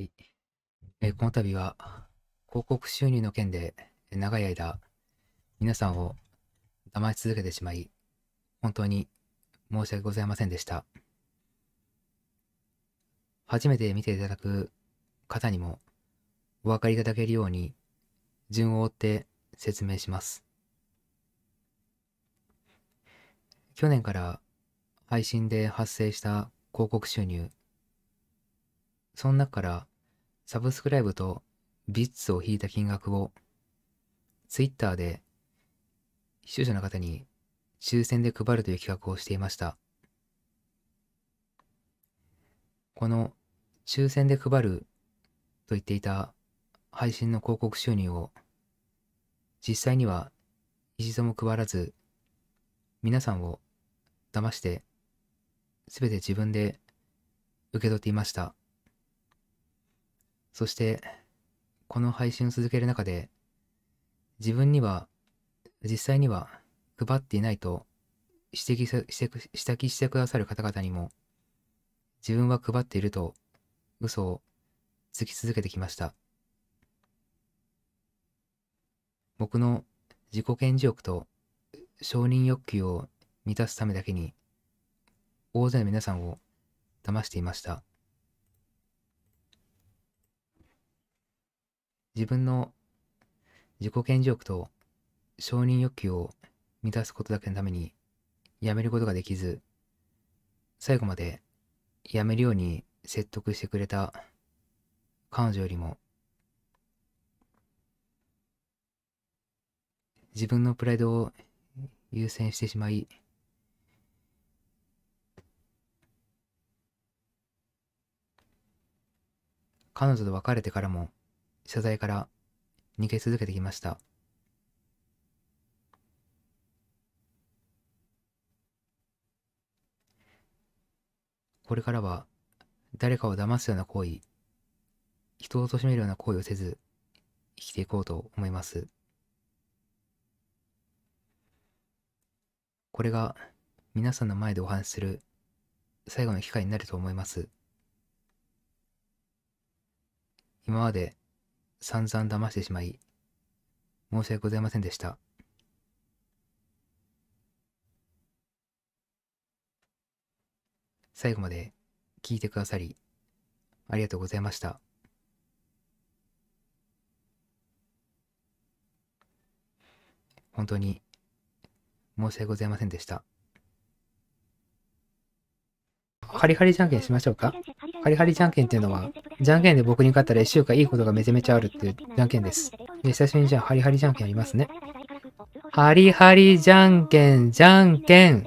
はい。えこの度は、広告収入の件で、長い間、皆さんを騙し続けてしまい、本当に申し訳ございませんでした。初めて見ていただく方にも、お分かりいただけるように、順を追って説明します。去年から配信で発生した広告収入、その中からサブスクライブとビッツを引いた金額を、ツイッターで視聴者の方に抽選で配るという企画をしていました。この抽選で配ると言っていた配信の広告収入を実際には一度も配らず皆さんを騙して全て自分で受け取っていました。そして、この配信を続ける中で、自分には、実際には配っていないと指摘して指摘してくださる方々にも、自分は配っていると嘘をつき続けてきました。僕の自己顕示欲と承認欲求を満たすためだけに、大勢の皆さんを騙していました。自分の自己顕示欲と承認欲求を満たすことだけのためにやめることができず、最後までやめるように説得してくれた彼女よりも、自分のプライドを優先してしまい、彼女と別れてからも謝罪から逃げ続けてきました。これからは誰かを騙すような行為、人を貶めるような行為をせず、生きていこうと思います。これが皆さんの前でお話しする最後の機会になると思います。今まで散々騙してしまい、申し訳ございませんでした。最後まで聞いてくださり、ありがとうございました。本当に申し訳ございませんでした。ハリハリじゃんけんしましょうか。ハリハリじゃんけんっていうのは、じゃんけんで僕に勝ったら1週間いいことがめちゃめちゃあるっていうじゃんけんです。で、久しぶりにじゃあ、ハリハリじゃんけんやりますね。ハリハリじゃんけん、じゃんけん。